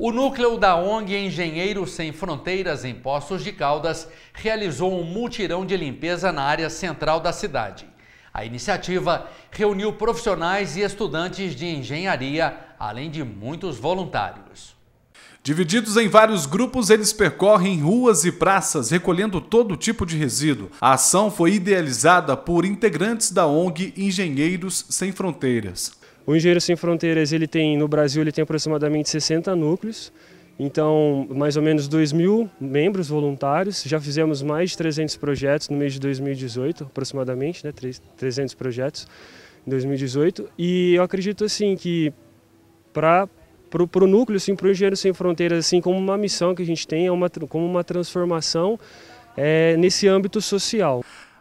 O núcleo da ONG Engenheiros Sem Fronteiras em Poços de Caldas realizou um mutirão de limpeza na área central da cidade. A iniciativa reuniu profissionais e estudantes de engenharia, além de muitos voluntários. Divididos em vários grupos, eles percorrem ruas e praças recolhendo todo tipo de resíduo. A ação foi idealizada por integrantes da ONG Engenheiros Sem Fronteiras. O Engenheiro Sem Fronteiras, ele tem no Brasil, ele tem aproximadamente 60 núcleos, então mais ou menos 2 mil membros voluntários, já fizemos mais de 300 projetos no mês de 2018, aproximadamente, né, 300 projetos em 2018, e eu acredito assim que para o núcleo, assim, para o Engenheiro Sem Fronteiras, assim, como uma missão que a gente tem, é uma, como uma transformação é, nesse âmbito social.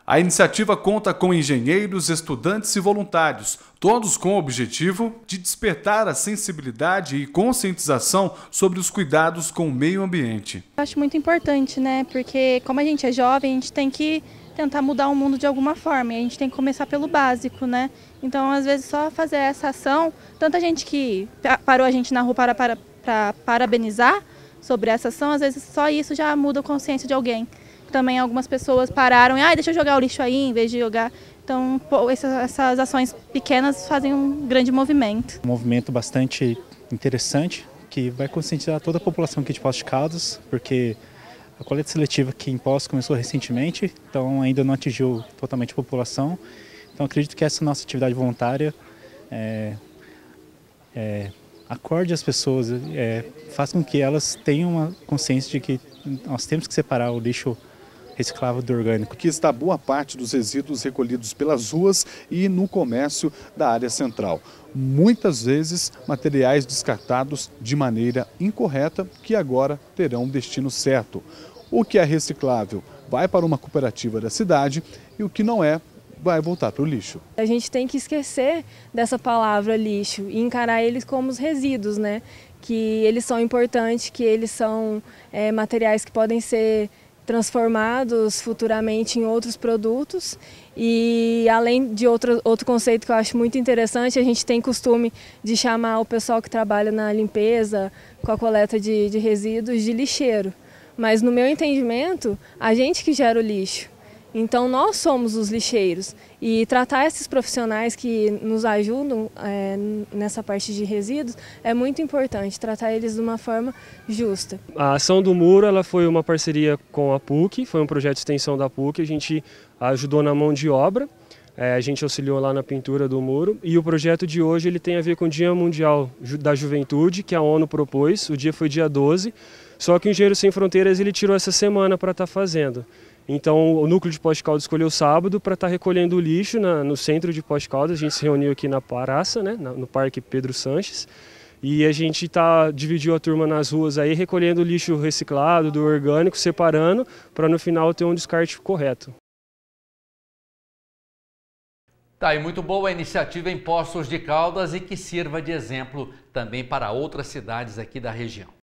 A iniciativa conta com engenheiros, estudantes e voluntários, todos com o objetivo de despertar a sensibilidade e conscientização sobre os cuidados com o meio ambiente. Eu acho muito importante, né? Porque como a gente é jovem, a gente tem que tentar mudar o mundo de alguma forma. E a gente tem que começar pelo básico, né? Então, às vezes, só fazer essa ação, tanta gente que parou a gente na rua para, para, para parabenizar sobre essa ação, às vezes só isso já muda a consciência de alguém também algumas pessoas pararam e, ah, deixa eu jogar o lixo aí em vez de jogar. Então, pô, essas, essas ações pequenas fazem um grande movimento. Um movimento bastante interessante que vai conscientizar toda a população aqui de Poços de Caldas, porque a coleta seletiva aqui em Poços começou recentemente, então ainda não atingiu totalmente a população. Então, acredito que essa nossa atividade voluntária é, é, acorde as pessoas, é, faça com que elas tenham uma consciência de que nós temos que separar o lixo reciclável do orgânico. Que está boa parte dos resíduos recolhidos pelas ruas e no comércio da área central. Muitas vezes materiais descartados de maneira incorreta que agora terão um destino certo. O que é reciclável vai para uma cooperativa da cidade e o que não é vai voltar para o lixo. A gente tem que esquecer dessa palavra lixo e encarar eles como os resíduos, né? Que eles são importantes, que eles são é, materiais que podem ser transformados futuramente em outros produtos. E além de outro, outro conceito que eu acho muito interessante, a gente tem costume de chamar o pessoal que trabalha na limpeza, com a coleta de, de resíduos, de lixeiro. Mas no meu entendimento, a gente que gera o lixo. Então nós somos os lixeiros e tratar esses profissionais que nos ajudam é, nessa parte de resíduos é muito importante, tratar eles de uma forma justa. A ação do muro ela foi uma parceria com a PUC, foi um projeto de extensão da PUC, a gente ajudou na mão de obra, é, a gente auxiliou lá na pintura do muro e o projeto de hoje ele tem a ver com o Dia Mundial da Juventude que a ONU propôs, o dia foi dia 12, só que o Engenheiro Sem Fronteiras ele tirou essa semana para estar tá fazendo. Então o núcleo de Pós-Caldas escolheu sábado para estar tá recolhendo o lixo na, no centro de Pós-Caldas. A gente se reuniu aqui na Paraça, né, no Parque Pedro Sanches. E a gente tá, dividiu a turma nas ruas aí, recolhendo o lixo reciclado, do orgânico, separando, para no final ter um descarte correto. Tá, e muito boa a iniciativa em Poços de Caldas e que sirva de exemplo também para outras cidades aqui da região.